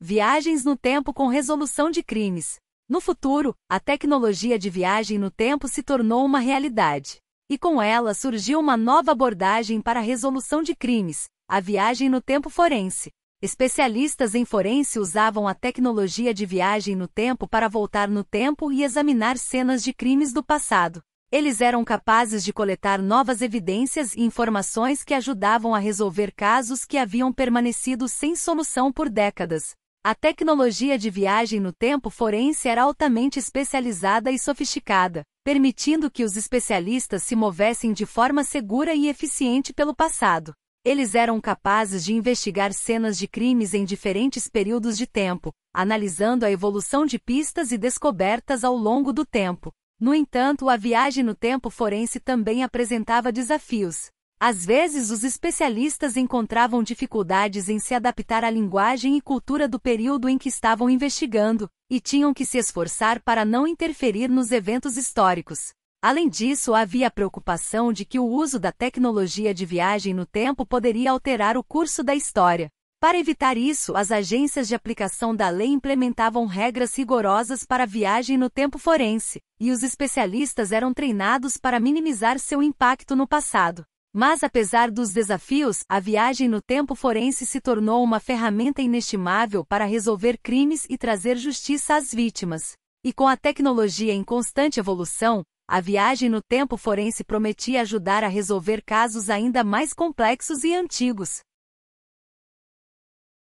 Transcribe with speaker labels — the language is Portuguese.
Speaker 1: Viagens no tempo com resolução de crimes. No futuro, a tecnologia de viagem no tempo se tornou uma realidade. E com ela surgiu uma nova abordagem para a resolução de crimes, a viagem no tempo forense. Especialistas em forense usavam a tecnologia de viagem no tempo para voltar no tempo e examinar cenas de crimes do passado. Eles eram capazes de coletar novas evidências e informações que ajudavam a resolver casos que haviam permanecido sem solução por décadas. A tecnologia de viagem no tempo forense era altamente especializada e sofisticada, permitindo que os especialistas se movessem de forma segura e eficiente pelo passado. Eles eram capazes de investigar cenas de crimes em diferentes períodos de tempo, analisando a evolução de pistas e descobertas ao longo do tempo. No entanto, a viagem no tempo forense também apresentava desafios, às vezes, os especialistas encontravam dificuldades em se adaptar à linguagem e cultura do período em que estavam investigando, e tinham que se esforçar para não interferir nos eventos históricos. Além disso, havia a preocupação de que o uso da tecnologia de viagem no tempo poderia alterar o curso da história. Para evitar isso, as agências de aplicação da lei implementavam regras rigorosas para a viagem no tempo forense, e os especialistas eram treinados para minimizar seu impacto no passado. Mas apesar dos desafios, a viagem no tempo forense se tornou uma ferramenta inestimável para resolver crimes e trazer justiça às vítimas. E com a tecnologia em constante evolução, a viagem no tempo forense prometia ajudar a resolver casos ainda mais complexos e antigos.